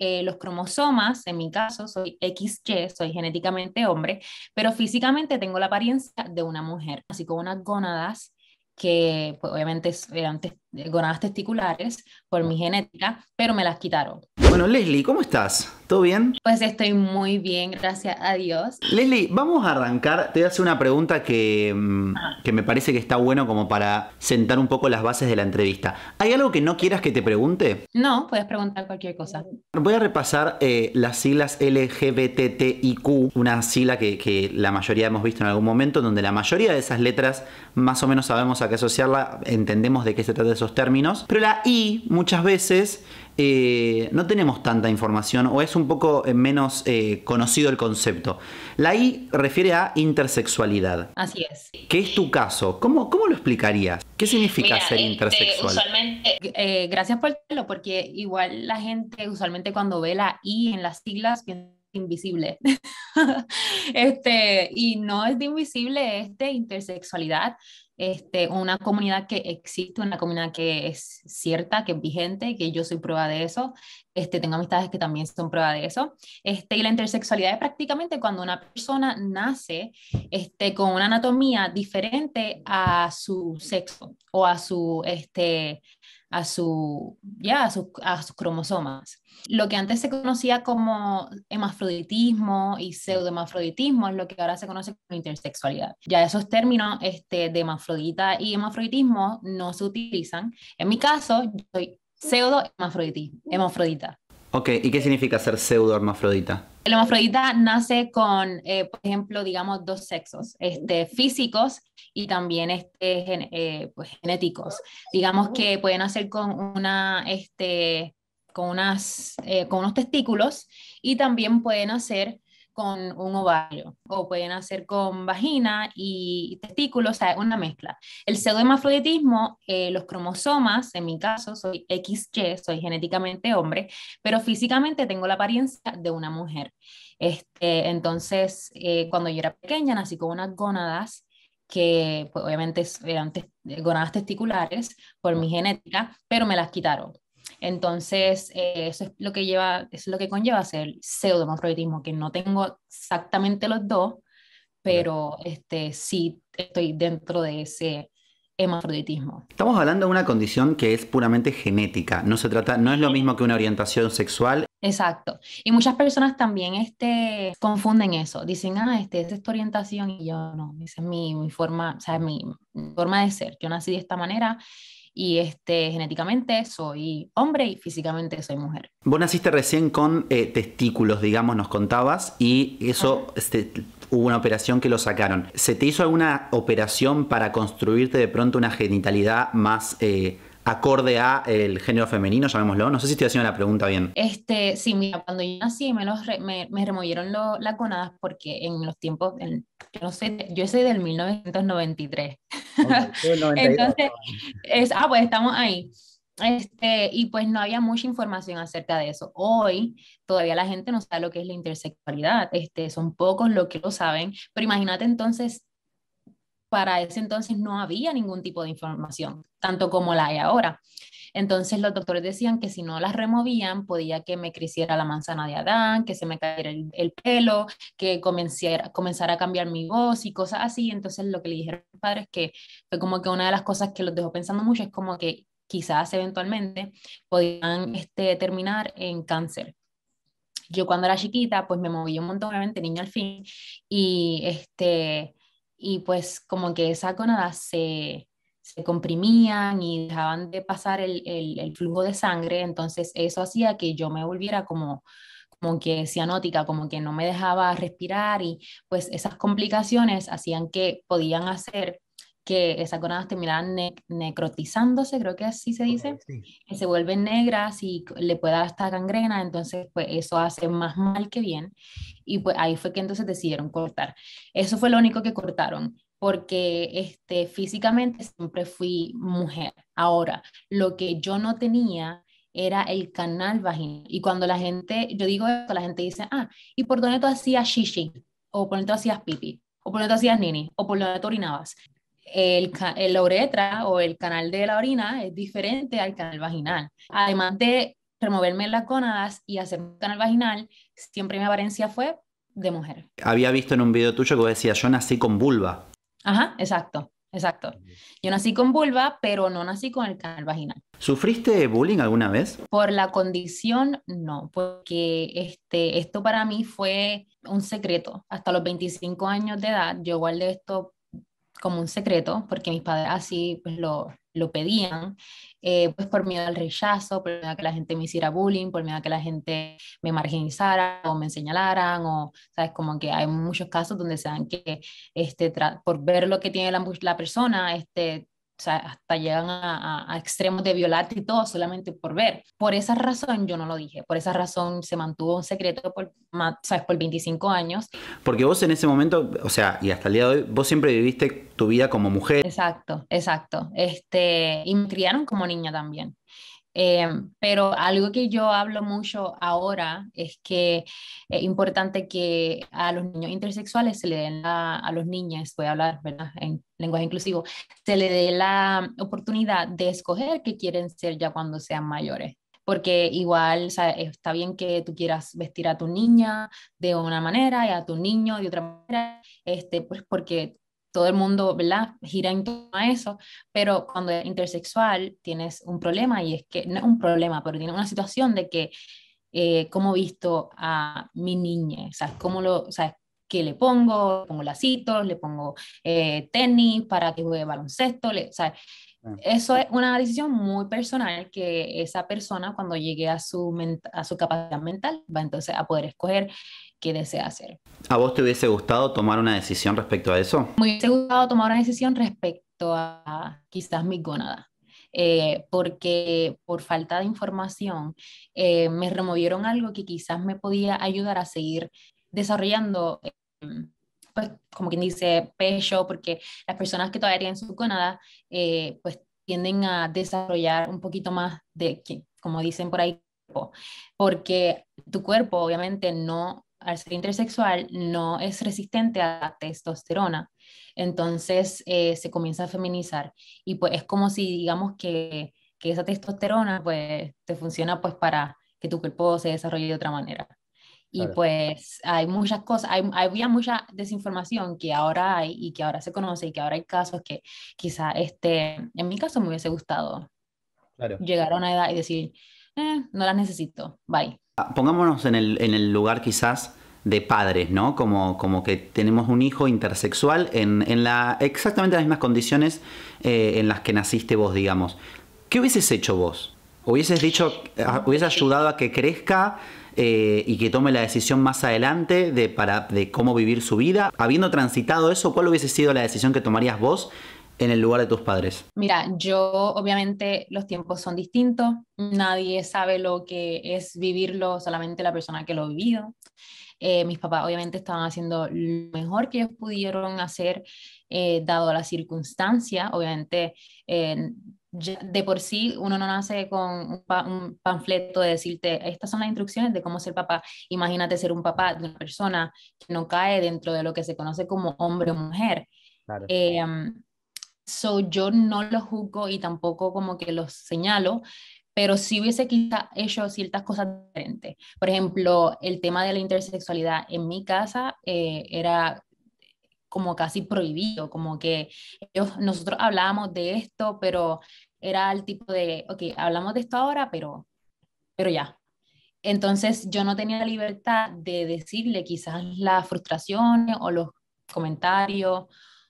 Eh, los cromosomas, en mi caso soy XY, soy genéticamente hombre, pero físicamente tengo la apariencia de una mujer, así como unas gónadas que pues, obviamente eran gonadas eh, testiculares por mm. mi genética, pero me las quitaron. Bueno, Leslie, ¿cómo estás? ¿Todo bien? Pues estoy muy bien, gracias a Dios. Leslie, vamos a arrancar. Te voy a hacer una pregunta mm, ah. que, me parece que está bueno como para sentar un poco las bases de la entrevista. ¿Hay algo que no quieras que te pregunte? No, puedes preguntar cualquier cosa. Voy a repasar eh, las siglas LGBTIQ, una sigla que, la mayoría hemos visto en algún momento, donde la mayoría de esas letras más o menos sabemos a qué asociarla, entendemos de qué se trata términos, pero la I muchas veces eh, no tenemos tanta información o es un poco eh, menos eh, conocido el concepto. La I refiere a intersexualidad. Así es. ¿Qué es tu caso? ¿Cómo, cómo lo explicarías? ¿Qué significa este, ser intersexual? usualmente, gracias por lo porque igual la gente usualmente cuando ve la I en las siglas piensa invisible. este, y no es de invisible, este intersexualidad. Este, una comunidad que existe, una comunidad que es cierta, que es vigente, que yo soy prueba de eso, este, tengo amistades que también son prueba de eso, este, y la intersexualidad es prácticamente cuando una persona nace este, con una anatomía diferente a su sexo o a su, este, a, su, ya, a, sus cromosomas. Lo que antes se conocía como hemafroditismo y pseudohemafroditismo es lo que ahora se conoce como intersexualidad. Ya esos términos este, de hemafrodita y hemafroditismo no se utilizan. En mi caso, yo soy pseudo hemafrodita. Ok, ¿y qué significa ser pseudo hermafrodita? El hermafrodita nace con, eh, por ejemplo, digamos, dos sexos, este, físicos y también este, eh, pues, genéticos. Digamos que pueden nacer con, una, este, con, unas, eh, con unos testículos y también pueden nacer con un ovario o pueden hacer con vagina y testículos, o sea, una mezcla. El pseudo eh, los cromosomas, en mi caso soy XY, soy genéticamente hombre, pero físicamente tengo la apariencia de una mujer. Este, entonces, eh, cuando yo era pequeña, nací con unas gónadas que pues, obviamente eran eh, gónadas testiculares por mi genética, pero me las quitaron. Entonces, eh, eso es lo que lleva, eso es lo que conlleva ser que no tengo exactamente los dos, pero este, sí estoy dentro de ese hemafroditismo. Estamos hablando de una condición que es puramente genética, no se trata, no es lo mismo que una orientación sexual. Exacto. Y muchas personas también este, confunden eso. Dicen, ah, este, es esta orientación y yo no. es mi, mi forma, mi forma de ser. Yo nací de esta manera y este, genéticamente soy hombre y físicamente soy mujer. Vos naciste recién con eh, testículos, digamos, nos contabas, y eso este, hubo una operación que lo sacaron. ¿Se te hizo alguna operación para construirte de pronto una genitalidad más... Eh, acorde a el género femenino, llamémoslo. No sé si estoy haciendo la pregunta bien. Este, sí, mira, cuando yo nací me, los me, me, removieron la conadas porque en los tiempos, yo no sé, yo soy del 1993. Entonces, ah, pues estamos ahí. Este, y pues no había mucha información acerca de eso. Hoy todavía la gente no sabe lo que es la intersexualidad, este, son pocos los que lo saben, pero imagínate entonces para ese entonces no había ningún tipo de información, tanto como la hay ahora. Entonces los doctores decían que si no las removían, podía que me creciera la manzana de Adán, que se me cayera el, pelo, que comenzara, a cambiar mi voz y cosas así. Entonces lo que le dijeron a mis padres es que fue como que una de las cosas que los dejó pensando mucho es como que quizás eventualmente podían este, terminar en cáncer. Yo cuando era chiquita, pues me moví un montón, obviamente niña al fin, y este, y pues como que esas conadas se, comprimían y dejaban de pasar el, flujo de sangre, entonces eso hacía que yo me volviera como como que cianótica, como que no me dejaba respirar y pues esas complicaciones hacían que podían hacer que esas gónadas terminaran necrotizándose, creo que así se dice, que se vuelven negras y le puede dar hasta gangrena, entonces pues eso hace más mal que bien y pues ahí fue que entonces decidieron cortar. Eso fue lo único que cortaron porque este, físicamente siempre fui mujer. Ahora, lo que yo no tenía era el canal vaginal. Y cuando la gente, yo digo esto, la gente dice, ah, ¿y por dónde tú hacías shishi? ¿O por dónde tú hacías pipi? ¿O por dónde tú hacías nini? ¿O por dónde tú orinabas? El, el, uretra o el canal de la orina es diferente al canal vaginal. Además de removerme las conadas y hacer un canal vaginal, siempre mi apariencia fue de mujer. Había visto en un video tuyo que decía yo nací con vulva. Ajá, exacto, exacto. Yo nací con vulva, pero no nací con el canal vaginal. ¿Sufriste bullying alguna vez? Por la condición, no, porque este, esto para mí fue un secreto. Hasta los 25 años de edad yo guardé esto como un secreto, porque mis padres así pues, lo, lo pedían, eh, pues por miedo al rechazo, por miedo a que la gente me hiciera bullying, por miedo a que la gente me marginizara o me señalaran, o, sabes, como que hay muchos casos donde se dan que, este, por ver lo que tiene la persona, este, o sea, hasta llegan a, extremos de violarte y todo solamente por ver. Por esa razón yo no lo dije, por esa razón se mantuvo un secreto por, ¿sabes? por 25 años. Porque vos en ese momento, o sea, y hasta el día de hoy, vos siempre viviste tu vida como mujer. Exacto, exacto. Este, y me criaron como niña también. Em, pero algo que yo hablo mucho ahora es que es importante que a los niños intersexuales se le den a los niñas, voy a hablar en lenguaje inclusivo, se le dé la oportunidad de escoger qué quieren ser ya cuando sean mayores porque igual está bien que tú quieras vestir a tu niña de una manera y a tu niño de otra manera, este, pues porque todo el mundo, Gira en torno a eso, pero cuando es intersexual tienes un problema y es que, no es un problema, pero tiene una situación de que, eh, ¿cómo visto a mi niña? O ¿cómo lo, sabes ¿qué le pongo? Le pongo lacitos, le pongo eh, tenis para que juegue baloncesto, ah. eso es una decisión muy personal que esa persona cuando llegue a su, a su capacidad mental va entonces a poder escoger ¿Qué desea hacer. ¿A vos te hubiese gustado tomar una decisión respecto a eso? Me hubiese gustado tomar una decisión respecto a quizás mi gónada. Eh, porque por falta de información eh, me removieron algo que quizás me podía ayudar a seguir desarrollando, em, pues como quien dice, pecho, porque las personas que todavía tienen su gónada, eh, pues tienden a desarrollar un poquito más de, como dicen por ahí, porque tu cuerpo obviamente no al ser intersexual no es resistente a la testosterona. Entonces eh, se comienza a feminizar y pues es como si digamos que, esa testosterona pues te funciona pues para que tu cuerpo se desarrolle de otra manera. Y pues hay muchas cosas, hay, había mucha desinformación que ahora hay y que ahora se conoce y que ahora hay casos que quizá, este, en mi caso me hubiese gustado llegar a una edad y decir, eh, no las necesito, bye. Ah, pongámonos en el, lugar quizás de padres, ¿no? Como, como que tenemos un hijo intersexual en, la, exactamente las mismas condiciones eh, en las que naciste vos, digamos. ¿Qué hubieses hecho vos? ¿Hubieses dicho, ah, hubieses ayudado a que crezca eh, y que tome la decisión más adelante de, para, de cómo vivir su vida? Habiendo transitado eso, ¿cuál hubiese sido la decisión que tomarías vos en el lugar de tus padres? Mira, yo obviamente los tiempos son distintos, nadie sabe lo que es vivirlo, solamente la persona que lo ha vivido. Eh, mis papás obviamente estaban haciendo lo mejor que ellos pudieron hacer, eh, dado la circunstancia, obviamente. Eh, de por sí uno no nace con un, panfleto de decirte, estas son las instrucciones de cómo ser papá. Imagínate ser un papá de una persona que no cae dentro de lo que se conoce como hombre o mujer. Claro. Em, So, yo no los juzgo y tampoco como que los señalo, pero sí hubiese quizá hecho ciertas cosas diferentes. Por ejemplo, el tema de la intersexualidad en mi casa eh, era como casi prohibido, como que nosotros hablábamos de esto, pero era el tipo de, ok, hablamos de esto ahora, pero, pero ya. Entonces yo no tenía la libertad de decirle quizás las frustraciones o los comentarios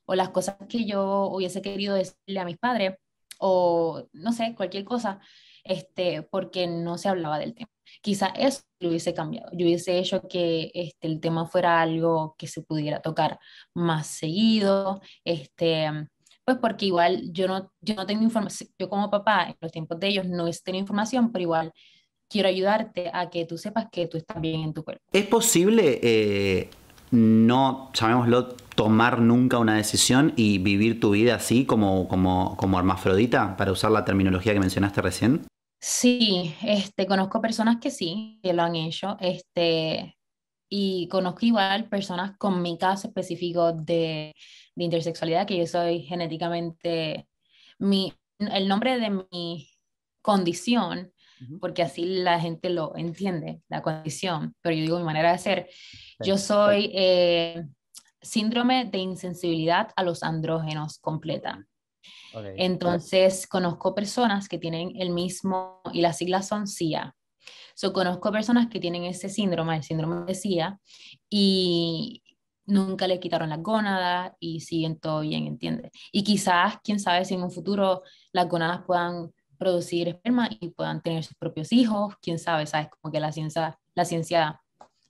o las cosas que yo hubiese querido decirle a mis padres o no sé, cualquier cosa, este, porque no se hablaba del tema. Quizá eso lo hubiese cambiado. Yo hubiese hecho que este, el tema fuera algo que se pudiera tocar más seguido, este, pues porque igual yo no, yo no tengo información, yo como papá en los tiempos de ellos no tenido información, pero igual quiero ayudarte a que tú sepas que tú estás bien en tu cuerpo. ¿Es posible eh, no, llamémoslo, tomar nunca una decisión y vivir tu vida así como, hermafrodita, para usar la terminología que mencionaste recién? Sí, este, conozco personas que sí, que lo han hecho, este, y conozco igual personas con mi caso específico de, de intersexualidad, que yo soy genéticamente, el nombre de mi condición, porque así la gente lo entiende, la condición, pero yo digo mi manera de ser, yo soy eh, síndrome de insensibilidad a los andrógenos completa. Entonces, conozco personas que tienen el mismo, y las siglas son CIA. So, conozco personas que tienen ese síndrome, el síndrome de CIA, y nunca le quitaron la gónada, y siguen todo bien, ¿entiendes? Y quizás, quién sabe, si en un futuro las gónadas puedan producir esperma y puedan tener sus propios hijos, quién sabe, ¿sabes? Como que la ciencia, la ciencia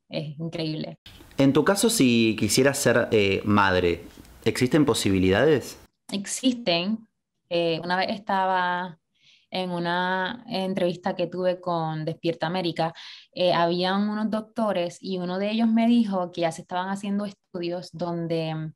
es increíble. En tu caso, si quisieras ser eh, madre, ¿existen posibilidades? Existen. Eh, una vez estaba en una entrevista que tuve con Despierta América, eh, habían unos doctores y uno de ellos me dijo que ya se estaban haciendo estudios donde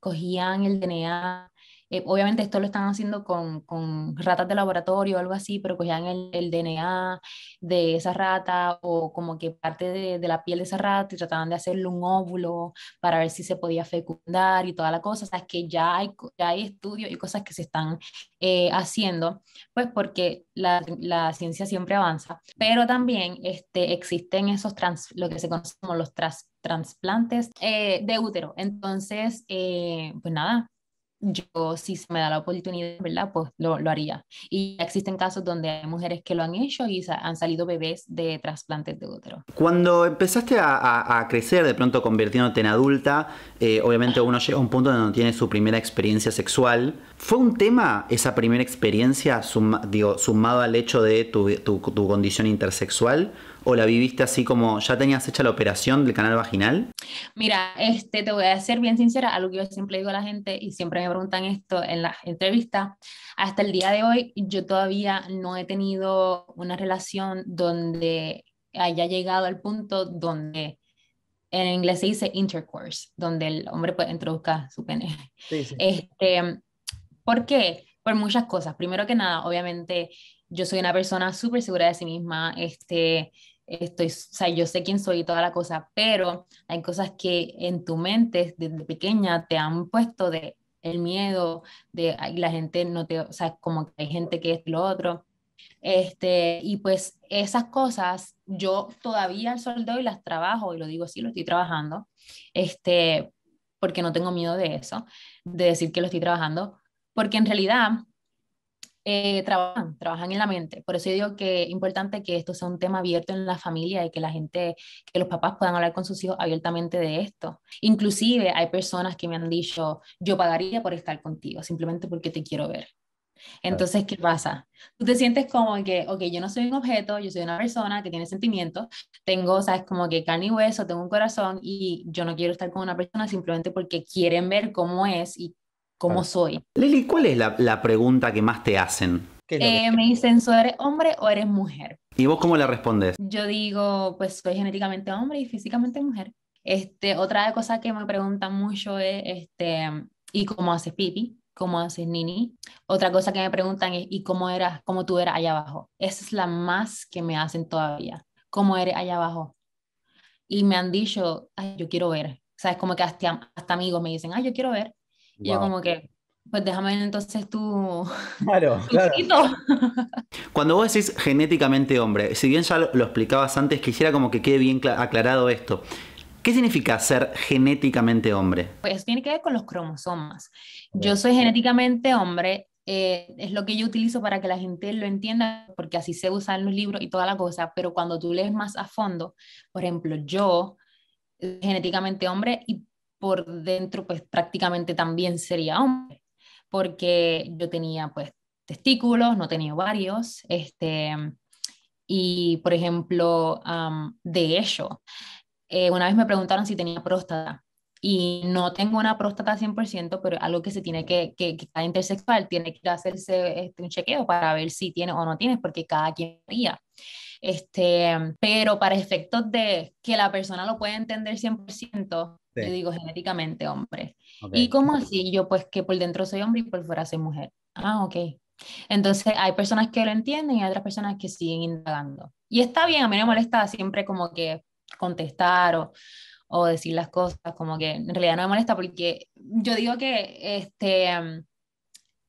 cogían el DNA eh, obviamente esto lo están haciendo con, con, ratas de laboratorio o algo así, pero cogían pues el, el DNA de esa rata o como que parte de, de, la piel de esa rata y trataban de hacerle un óvulo para ver si se podía fecundar y toda la cosa. O sea, es que ya hay, ya hay estudios y cosas que se están eh, haciendo, pues porque la, la, ciencia siempre avanza, pero también este, existen esos trans, lo que se conoce como los trasplantes eh, de útero. Entonces, pues nada, yo si se me da la oportunidad, ¿verdad? Pues lo, lo haría. Y existen casos donde hay mujeres que lo han hecho y han salido bebés de trasplantes de útero. Cuando empezaste a, crecer, de pronto convirtiéndote en adulta, eh, obviamente uno llega a un punto donde tiene su primera experiencia sexual. ¿Fue un tema esa primera experiencia, sumado al hecho de tu condición intersexual? o la viviste así como ya tenías hecha la operación del canal vaginal? Mira, este, te voy a ser bien sincera, algo que yo siempre digo a la gente y siempre me preguntan esto en las entrevistas, hasta el día de hoy yo todavía no he tenido una relación donde haya llegado al punto donde en inglés se dice intercourse, donde el hombre puede introduzca su pene. Este, ¿Por qué? Por muchas cosas. Primero que nada, obviamente, yo soy una persona súper segura de sí misma, este, estoy, yo sé quién soy y toda la cosa, pero hay cosas que en tu mente desde pequeña te han puesto de el miedo, de la gente no te, o como que hay gente que es lo otro. Este, y pues esas cosas yo todavía al sol las trabajo y lo digo sí, lo estoy trabajando, este, porque no tengo miedo de eso, de decir que lo estoy trabajando, porque en realidad eh, trabajan, trabajan en la mente. Por eso yo digo que es importante que esto sea un tema abierto en la familia y que la gente, que los papás puedan hablar con sus hijos abiertamente de esto. Inclusive hay personas que me han dicho, yo pagaría por estar contigo, simplemente porque te quiero ver. Entonces, ¿qué pasa? Tú te sientes como que, ok, yo no soy un objeto, yo soy una persona que tiene sentimientos, tengo, sabes, como que carne y hueso, tengo un corazón y yo no quiero estar con una persona simplemente porque quieren ver cómo es y como soy. Lili, ¿cuál es la, pregunta que más te hacen? Eh, me dicen, ¿so eres hombre o eres mujer? ¿Y vos cómo le respondes? Yo digo, pues soy genéticamente hombre y físicamente mujer. Este, otra cosa que me preguntan mucho es, este, ¿y cómo haces pipi? ¿Cómo haces nini? Otra cosa que me preguntan es, ¿y cómo, eras, cómo tú eras allá abajo? Esa es la más que me hacen todavía. ¿Cómo eres allá abajo? Y me han dicho, Ay, yo quiero ver. ¿Sabes sea, como que hasta, hasta amigos me dicen, Ay, yo quiero ver yo como que, pues déjame entonces tú... Claro, claro. Cuando vos decís genéticamente hombre, si bien ya lo, explicabas antes, quisiera como que quede bien aclarado esto. ¿Qué significa ser genéticamente hombre? Pues tiene que ver con los cromosomas. Yo soy genéticamente hombre, eh, es lo que yo utilizo para que la gente lo entienda, porque así se usa en los libros y toda la cosa, pero cuando tú lees más a fondo, por ejemplo, yo eh, genéticamente hombre y por dentro pues prácticamente también sería hombre, porque yo tenía pues testículos, no tenía varios este, y por ejemplo, de hecho, eh, una vez me preguntaron si tenía próstata, y no tengo una próstata 100%, pero algo que se tiene que, que, cada intersexual tiene que hacerse este, un chequeo para ver si tiene o no tiene, porque cada quien Este, pero para efectos de que la persona lo pueda entender 100%, yo digo genéticamente hombre. ¿Y cómo así? Yo pues que por dentro soy hombre y por fuera soy mujer. Ah, ok. Entonces hay personas que lo entienden y hay otras personas que siguen indagando. Y está bien, a mí no me molesta siempre como que contestar o, o decir las cosas, como que en realidad no me molesta porque yo digo que este, mm,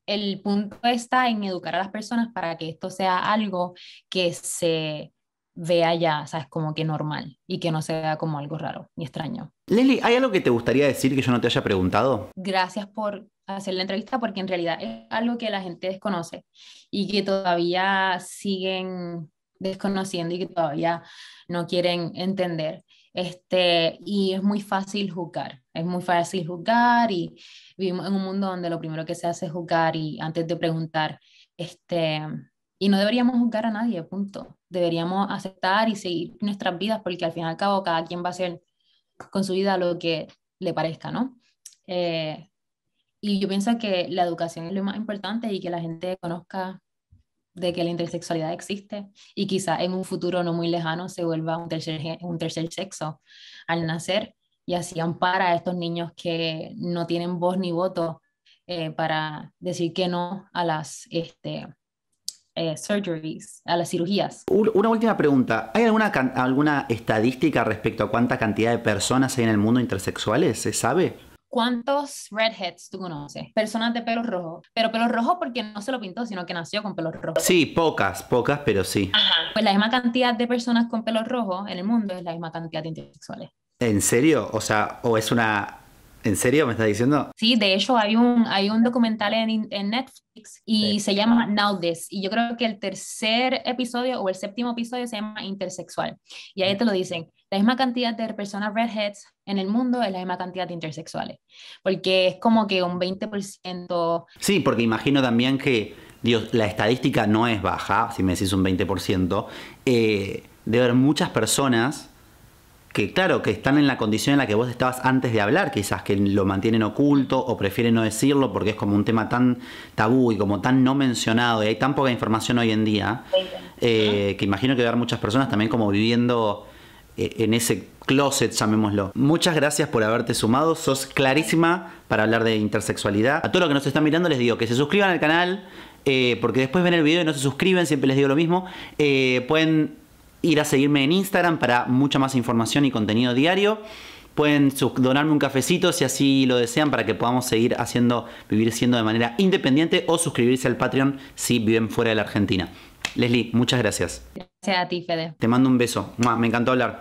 el punto está en educar a las personas para que esto sea algo que se vea ya, sabes, como que normal y que no sea como algo raro ni extraño. Lili, ¿hay algo que te gustaría decir que yo no te haya preguntado? Gracias por hacer la entrevista porque en realidad es algo que la gente desconoce y que todavía siguen desconociendo y que todavía no quieren entender. Este, y es muy fácil juzgar, es muy fácil juzgar y vivimos en un mundo donde lo primero que se hace es juzgar y antes de preguntar, este, y no deberíamos juzgar a nadie, punto deberíamos aceptar y seguir nuestras vidas, porque al fin y al cabo cada quien va a hacer con su vida lo que le parezca, ¿no? Eh, y yo pienso que la educación es lo más importante y que la gente conozca de que la intersexualidad existe y quizá en un futuro no muy lejano se vuelva un tercer, un tercer sexo al nacer y así ampara a estos niños que no tienen voz ni voto eh, para decir que no a las este, eh, surgeries, a las cirugías. Una última pregunta. ¿Hay alguna, alguna estadística respecto a cuánta cantidad de personas hay en el mundo intersexuales? ¿Se sabe? ¿Cuántos redheads tú conoces? Personas de pelo rojo. Pero pelo rojo porque no se lo pintó, sino que nació con pelo rojo. Sí, pocas, pocas, pero sí. Pues la misma cantidad de personas con pelo rojo en el mundo es la misma cantidad de intersexuales. ¿En serio? O sea, o es una ¿En serio me estás diciendo? Sí, de hecho hay un, hay un documental en, Netflix y se llama Now This. Y yo creo que el tercer episodio o el séptimo episodio se llama Intersexual. Y ahí mm. te lo dicen, la misma cantidad de personas redheads en el mundo es la misma cantidad de intersexuales. Porque es como que un 20%... Sí, porque imagino también que, Dios, la estadística no es baja, si me decís un 20%. Eh, debe haber muchas personas que claro, que están en la condición en la que vos estabas antes de hablar, quizás que lo mantienen oculto o prefieren no decirlo porque es como un tema tan tabú y como tan no mencionado y hay tan poca información hoy en día, eh, que imagino que va muchas personas también como viviendo eh, en ese closet, llamémoslo. Muchas gracias por haberte sumado, sos clarísima para hablar de intersexualidad. A todos los que nos están mirando les digo que se suscriban al canal, eh, porque después ven el video y no se suscriben, siempre les digo lo mismo. pueden ir a seguirme en Instagram para mucha más información y contenido diario. Pueden donarme un cafecito si así lo desean para que podamos seguir haciendo, vivir siendo de manera independiente o suscribirse al Patreon si viven fuera de la Argentina. Leslie, muchas gracias. Gracias a ti, Fede. Te mando un beso. Me encantó hablar.